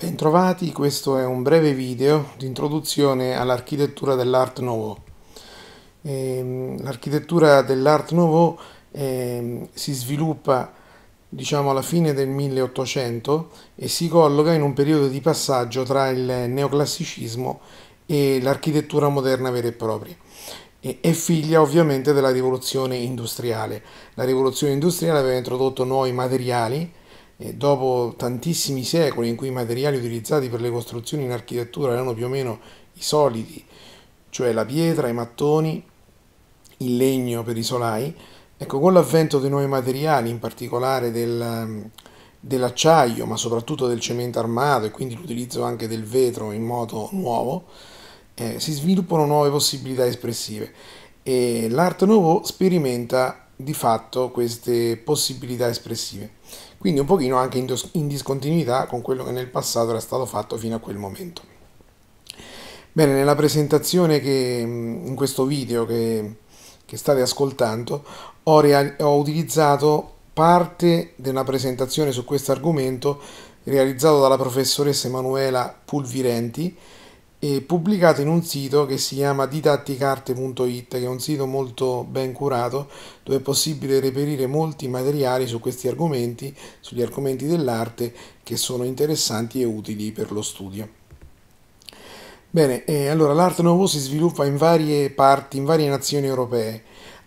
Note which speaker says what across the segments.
Speaker 1: Bentrovati, questo è un breve video di introduzione all'architettura dell'Art Nouveau. Ehm, l'architettura dell'Art Nouveau ehm, si sviluppa diciamo alla fine del 1800 e si colloca in un periodo di passaggio tra il neoclassicismo e l'architettura moderna vera e propria è figlia ovviamente della rivoluzione industriale. La rivoluzione industriale aveva introdotto nuovi materiali dopo tantissimi secoli in cui i materiali utilizzati per le costruzioni in architettura erano più o meno i soliti, cioè la pietra, i mattoni, il legno per i solai, ecco con l'avvento dei nuovi materiali, in particolare del, mm, dell'acciaio, ma soprattutto del cemento armato e quindi l'utilizzo anche del vetro in modo nuovo, eh, si sviluppano nuove possibilità espressive e l'Art Nouveau sperimenta di fatto queste possibilità espressive quindi un pochino anche in, dos- in discontinuità con quello che nel passato era stato fatto fino a quel momento. Bene, nella presentazione che mm, in questo video che, che state ascoltando ho, real- ho, utilizzato parte della presentazione su questo argomento realizzato dalla professoressa Emanuela Pulvirenti pubblicato in un sito che si chiama didatticarte.it, che è un sito molto ben curato, dove è possibile reperire molti materiali su questi argomenti, sugli argomenti dell'arte, che sono interessanti e utili per lo studio. Bene, eh, allora l'arte nuovo si sviluppa in varie parti, in varie nazioni europee,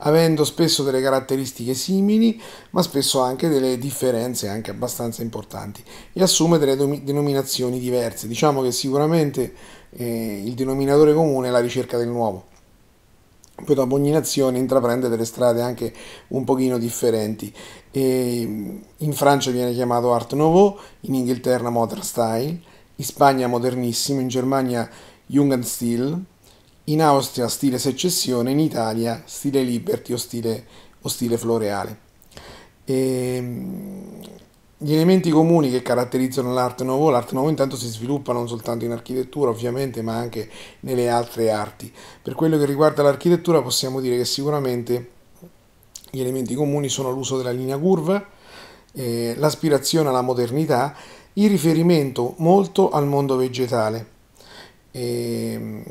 Speaker 1: avendo spesso delle caratteristiche simili, ma spesso anche delle differenze anche abbastanza importanti e assume delle denominazioni diverse. Diciamo che sicuramente eh, il denominatore comune è la ricerca del nuovo. Poi dopo ogni nazione intraprende delle strade anche un pochino differenti. E in Francia viene chiamato Art Nouveau, in Inghilterra Modern Style, in Spagna Modernissimo, in Germania Jugendstil, in Austria stile secessione, in Italia stile liberty o stile, o stile floreale. E gli elementi comuni che caratterizzano l'arte nouveau, l'arte nouveau intanto si sviluppa non soltanto in architettura ovviamente ma anche nelle altre arti. Per quello che riguarda l'architettura possiamo dire che sicuramente gli elementi comuni sono l'uso della linea curva, eh, l'aspirazione alla modernità, il riferimento molto al mondo vegetale. Ehm,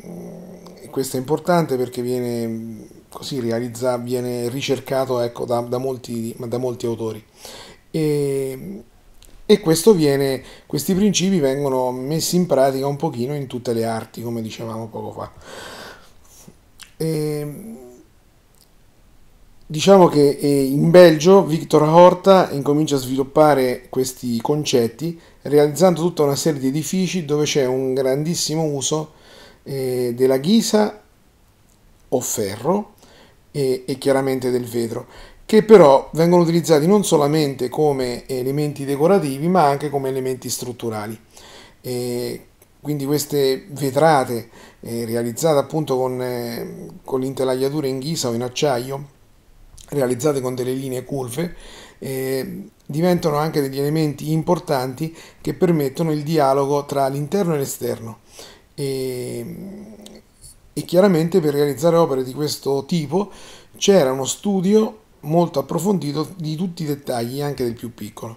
Speaker 1: e, questo è importante perché viene, così realizza, viene ricercato ecco, da, da, molti, da molti autori. Ehm, e, e viene, questi principi vengono messi in pratica un pochino in tutte le arti, come dicevamo poco fa. E, ehm, diciamo che eh, in Belgio Victor Horta incomincia a sviluppare questi concetti realizzando tutta una serie di edifici dove c'è un grandissimo uso eh, della ghisa o ferro e chiaramente del vetro che però vengono utilizzati non solamente come elementi decorativi ma anche come elementi strutturali. E quindi queste vetrate eh, realizzate appunto con, eh, con l'intelaiatura in ghisa o in acciaio, realizzate con delle linee curve, eh, diventano anche degli elementi importanti che permettono il dialogo tra l'interno e l'esterno. E, e chiaramente per realizzare opere di questo tipo c'era uno studio molto approfondito di tutti i dettagli, anche del più piccolo.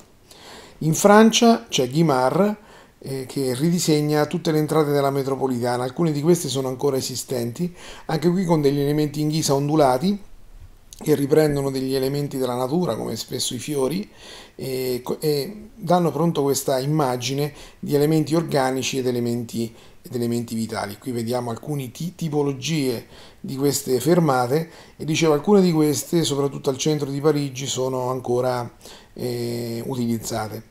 Speaker 1: In Francia c'è Guimard eh, che ridisegna tutte le entrate della metropolitana, alcune di queste sono ancora esistenti, anche qui con degli elementi in ghisa ondulati che riprendono degli elementi della natura, come spesso i fiori, e, e danno pronto questa immagine di elementi organici ed elementi, ed elementi vitali. Qui vediamo alcune tipologie di queste fermate e dicevo alcune di queste, soprattutto al centro di Parigi, sono ancora eh, utilizzate.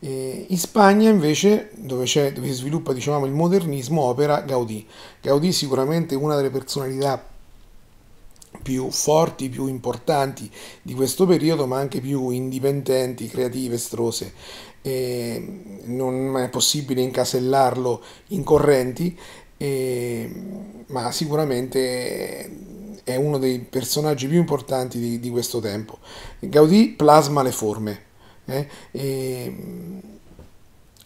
Speaker 1: in Spagna invece, dove, dove si sviluppa diciamo, il modernismo, opera Gaudì. Gaudì sicuramente una delle personalità più forti, più importanti di questo periodo, ma anche più indipendenti, creative, strose. E non è possibile incasellarlo in correnti, e, ma sicuramente è uno dei personaggi più importanti di, di questo tempo. Gaudì plasma le forme. Eh? E,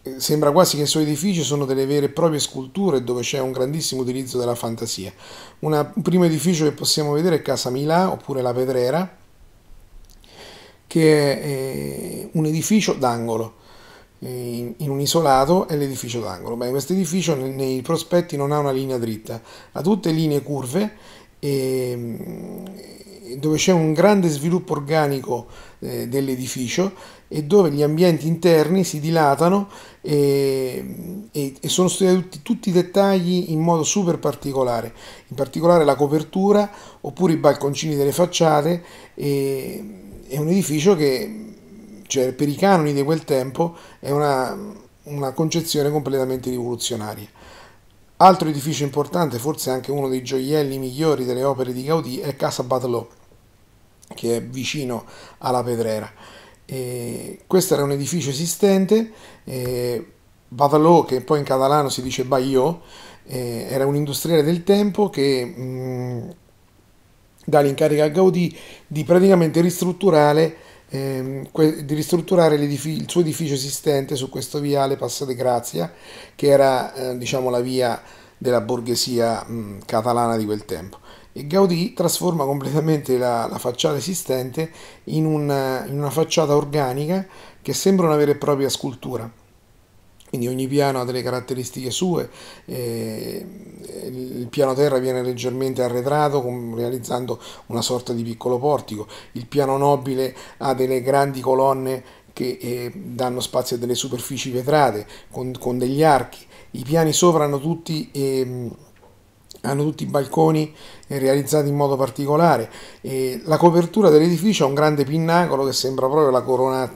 Speaker 1: eh, sembra quasi che i suoi edifici sono delle vere e proprie sculture dove c'è un grandissimo utilizzo della fantasia. Una, un primo edificio che possiamo vedere è Casa Milà oppure La Pedrera, che è eh, un edificio d'angolo eh, in un isolato è l'edificio d'angolo. Beh, questo edificio nei prospetti non ha una linea dritta, ha tutte linee curve e ehm, dove c'è un grande sviluppo organico eh, dell'edificio e dove gli ambienti interni si dilatano e, e, e sono studiati tutti, tutti, i dettagli in modo super particolare, in particolare la copertura oppure i balconcini delle facciate. E, è un edificio che cioè, per i canoni di quel tempo è una, una concezione completamente rivoluzionaria. Altro edificio importante, forse anche uno dei gioielli migliori delle opere di Gaudì, è Casa Batelot, che è vicino alla Pedrera. E questo era un edificio esistente, eh, Bavalò, che poi in catalano si dice Baio, eh, era un industriale del tempo che mh, dà l'incarico a Gaudì di praticamente ristrutturare, ehm, di ristrutturare il suo edificio esistente su questo viale Passa de Grazia, che era eh, diciamo, la via della borghesia catalana di quel tempo e Gaudì trasforma completamente la, la facciata esistente in una, in una facciata organica che sembra una vera e propria scultura quindi ogni piano ha delle caratteristiche sue, il piano terra viene leggermente arretrato realizzando una sorta di piccolo portico, il piano nobile ha delle grandi colonne che eh, danno spazio a delle superfici vetrate con, degli archi, i piani sopra hanno tutti... Ehm, hanno tutti i balconi eh, realizzati in modo particolare. E la copertura dell'edificio ha un grande pinnacolo che sembra proprio la corona,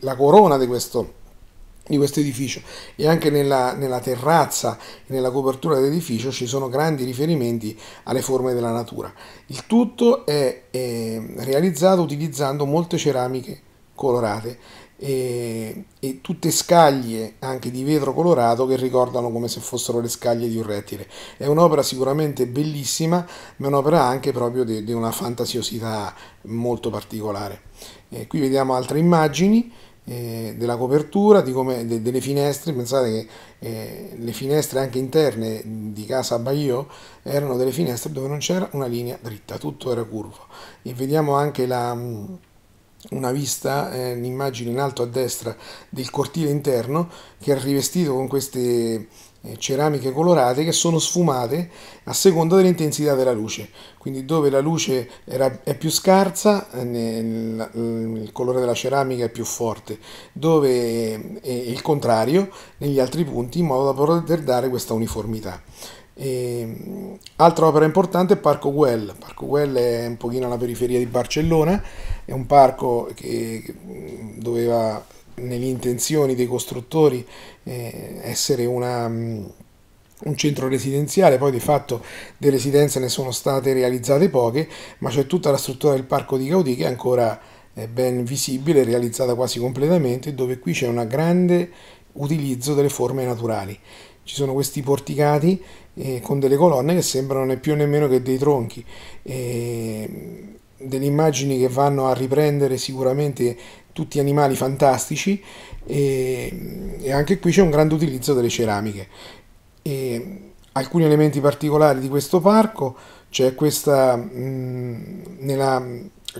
Speaker 1: la corona di questo di questo edificio e anche nella, nella terrazza e nella copertura dell'edificio ci sono grandi riferimenti alle forme della natura. Il tutto è, è realizzato utilizzando molte ceramiche colorate e, e, tutte scaglie anche di vetro colorato che ricordano come se fossero le scaglie di un rettile. È un'opera sicuramente bellissima, ma è un'opera anche proprio di, una fantasiosità molto particolare. Eh, qui vediamo altre immagini eh, della copertura, come, de, delle finestre, pensate che eh, le finestre anche interne di casa Baio erano delle finestre dove non c'era una linea dritta, tutto era curvo. E vediamo anche la una vista, eh, l'immagine in alto a destra del cortile interno che è rivestito con queste eh, ceramiche colorate che sono sfumate a seconda dell'intensità della luce quindi dove la luce era, è più scarsa eh, nel, il colore della ceramica è più forte dove eh, è il contrario negli altri punti in modo da poter dare questa uniformità e, ehm, altra opera importante è Parco Güell. Parco Güell è un pochino alla periferia di Barcellona, è un parco che mm, doveva, nelle intenzioni dei costruttori, eh, essere una, mm, un centro residenziale, poi di fatto di residenze ne sono state realizzate poche, ma c'è tutta la struttura del parco di Gaudì che è ancora eh, ben visibile, realizzata quasi completamente, dove qui c'è un grande utilizzo delle forme naturali. Ci sono questi porticati eh, con delle colonne che sembrano né più né meno che dei tronchi. Eh, delle immagini che vanno a riprendere sicuramente tutti animali fantastici e, e anche qui c'è un grande utilizzo delle ceramiche. E alcuni elementi particolari di questo parco c'è questa, mh, mm, nella,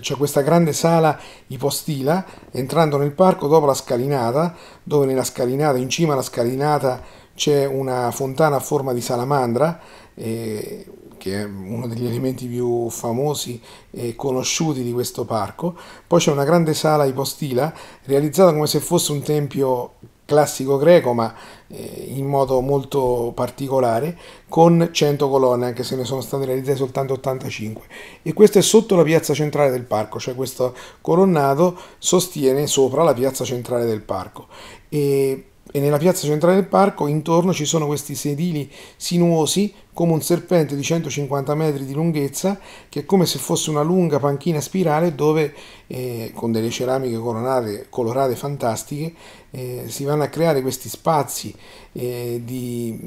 Speaker 1: c'è questa grande sala ipostila entrando nel parco dopo la scalinata dove nella scalinata in cima alla scalinata c'è una fontana a forma di salamandra eh, che è uno degli elementi più famosi e conosciuti di questo parco. Poi c'è una grande sala ipostila realizzata come se fosse un tempio classico greco ma eh, in modo molto particolare con 100 colonne anche se ne sono state realizzate soltanto 85 e questo è sotto la piazza centrale del parco cioè questo colonnato sostiene sopra la piazza centrale del parco e e nella piazza centrale del parco intorno ci sono questi sedili sinuosi come un serpente di 150 metri di lunghezza che è come se fosse una lunga panchina spirale dove eh, con delle ceramiche colorate, colorate fantastiche eh, si vanno a creare questi spazi eh, di,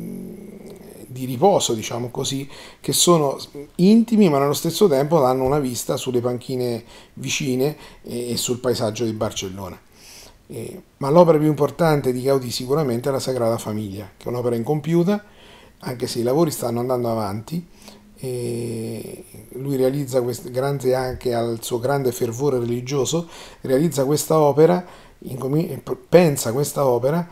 Speaker 1: di, riposo diciamo così che sono intimi ma nello stesso tempo danno una vista sulle panchine vicine eh, e sul paesaggio di Barcellona. Eh, ma l'opera più importante di Gaudì sicuramente è la Sagrada Famiglia, che è un'opera incompiuta, anche se i lavori stanno andando avanti. lui realizza, quest- grazie anche al suo grande fervore religioso, realizza questa opera, pensa questa opera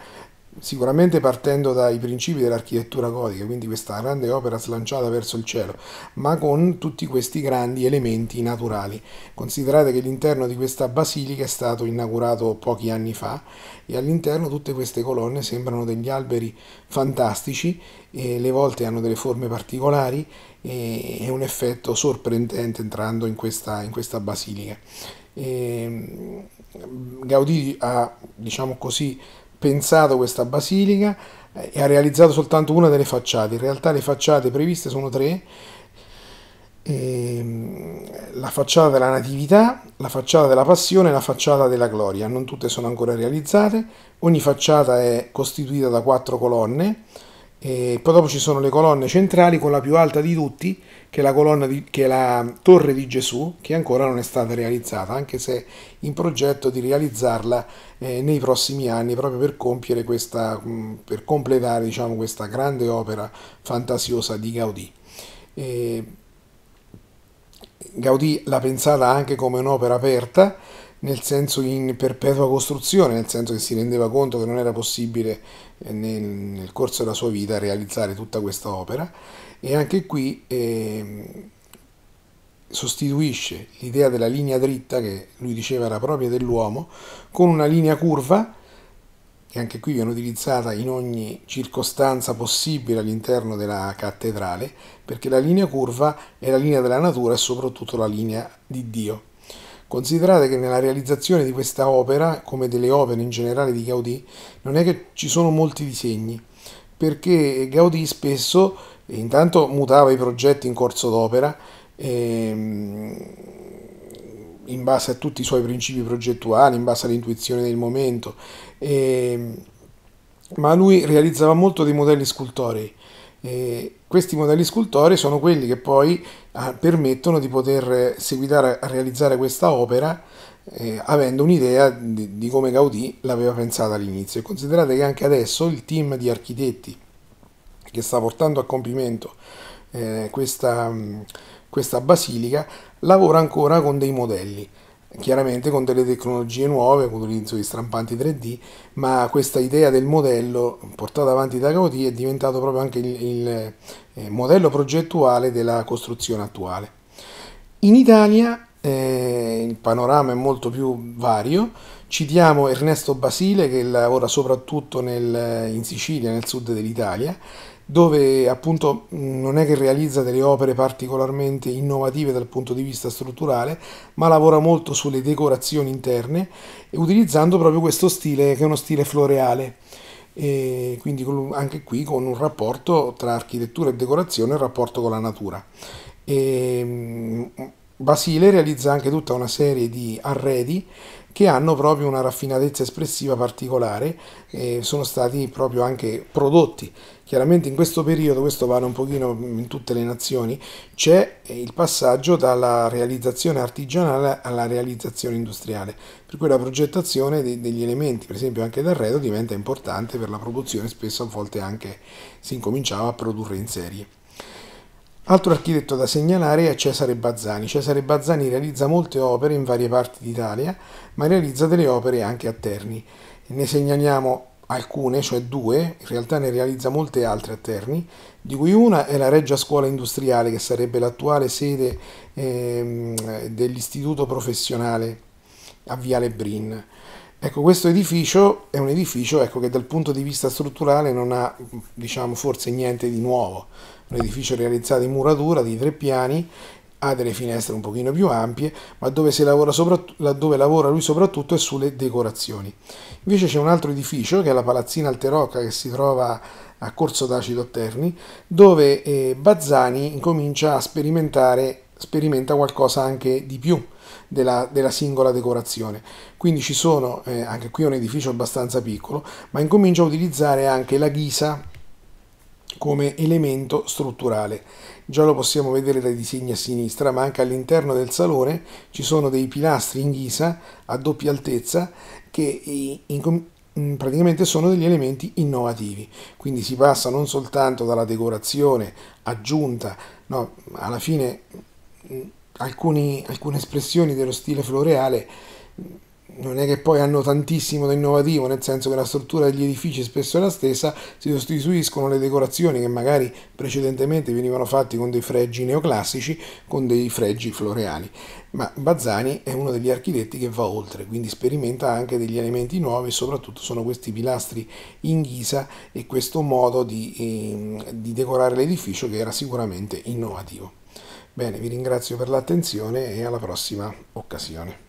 Speaker 1: sicuramente partendo dai principi dell'architettura gotica, quindi questa grande opera slanciata verso il cielo, ma con tutti questi grandi elementi naturali. Considerate che l'interno di questa basilica è stato inaugurato pochi anni fa e all'interno tutte queste colonne sembrano degli alberi fantastici, le volte hanno delle forme particolari e un effetto sorprendente entrando in questa, in questa basilica. E ehm, Gaudì ha, diciamo così, pensato questa basilica e ha realizzato soltanto una delle facciate. In realtà le facciate previste sono tre. Ehm, la facciata della Natività, la facciata della Passione e la facciata della Gloria. Non tutte sono ancora realizzate. Ogni facciata è costituita da quattro colonne e poi dopo ci sono le colonne centrali con la più alta di tutti, che è, la, di, che è la torre di Gesù, che ancora non è stata realizzata, anche se in progetto di realizzarla eh, nei prossimi anni, proprio per compiere questa, mm, per completare diciamo, questa grande opera fantasiosa di Gaudì. E Gaudì l'ha pensata anche come un'opera aperta, nel senso in perpetua costruzione, nel senso che si rendeva conto che non era possibile eh, nel, nel corso della sua vita realizzare tutta questa opera e anche qui eh, sostituisce l'idea della linea dritta che lui diceva era propria dell'uomo con una linea curva che anche qui viene utilizzata in ogni circostanza possibile all'interno della cattedrale perché la linea curva è la linea della natura e soprattutto la linea di Dio. Considerate che nella realizzazione di questa opera, come delle opere in generale di Gaudì, non è che ci sono molti disegni, perché Gaudì spesso intanto mutava i progetti in corso d'opera ehm, in base a tutti i suoi principi progettuali, in base all'intuizione del momento, ehm, ma lui realizzava molto dei modelli scultorei e questi modelli scultori sono quelli che poi eh, permettono di poter eh, seguitare a realizzare questa opera eh, avendo un'idea di, di, come Gaudì l'aveva pensata all'inizio. considerate che anche adesso il team di architetti che sta portando a compimento eh, questa, mm, questa basilica lavora ancora con dei modelli chiaramente con delle tecnologie nuove, con l'utilizzo di strampanti 3D, ma questa idea del modello portata avanti da Gaudì è diventato proprio anche il, il, eh, modello progettuale della costruzione attuale. In Italia eh, il panorama è molto più vario, citiamo Ernesto Basile che lavora soprattutto nel, in Sicilia, nel sud dell'Italia, dove appunto mm, non è che realizza delle opere particolarmente innovative dal punto di vista strutturale, ma lavora molto sulle decorazioni interne, utilizzando proprio questo stile che è uno stile floreale. E quindi anche qui con un rapporto tra architettura e decorazione e il rapporto con la natura. E mm, Basile realizza anche tutta una serie di arredi che hanno proprio una raffinatezza espressiva particolare e sono stati proprio anche prodotti. Chiaramente in questo periodo, questo vale un pochino in tutte le nazioni, c'è il passaggio dalla realizzazione artigianale alla realizzazione industriale, per cui la progettazione degli elementi, per esempio anche d'arredo, diventa importante per la produzione, spesso a volte anche si incominciava a produrre in serie. Altro architetto da segnalare è Cesare Bazzani. Cesare Bazzani realizza molte opere in varie parti d'Italia, ma realizza delle opere anche a Terni. Ne segnaliamo alcune, cioè due, in realtà ne realizza molte altre a Terni, di cui una è la Reggia Scuola Industriale, che sarebbe l'attuale sede eh, dell'istituto professionale a Viale Brin. Ecco, questo edificio è un edificio ecco, che dal punto di vista strutturale non ha diciamo, forse niente di nuovo, un edificio realizzato in muratura di tre piani, ha delle finestre un pochino più ampie, ma dove, lavora, dove lavora lui soprattutto è sulle decorazioni. Invece c'è un altro edificio che è la Palazzina Alterocca che si trova a Corso d'Acido a Terni, dove eh, Bazzani incomincia a sperimentare, sperimenta qualcosa anche di più della, della singola decorazione. Quindi ci sono, eh, anche qui è un edificio abbastanza piccolo, ma incomincio a utilizzare anche la ghisa come elemento strutturale. Già lo possiamo vedere dai disegni a sinistra, ma anche all'interno del salone ci sono dei pilastri in ghisa a doppia altezza che mm, praticamente sono degli elementi innovativi, quindi si passa non soltanto dalla decorazione aggiunta, no, alla fine mm, alcuni, alcune espressioni dello stile floreale non è che poi hanno tantissimo da innovativo, nel senso che la struttura degli edifici è spesso la stessa, si sostituiscono le decorazioni che magari precedentemente venivano fatte con dei fregi neoclassici, con dei fregi floreali. Ma Bazzani è uno degli architetti che va oltre, quindi sperimenta anche degli elementi nuovi, soprattutto sono questi pilastri in ghisa e questo modo di, ehm, di decorare l'edificio che era sicuramente innovativo. Bene, vi ringrazio per l'attenzione e alla prossima occasione.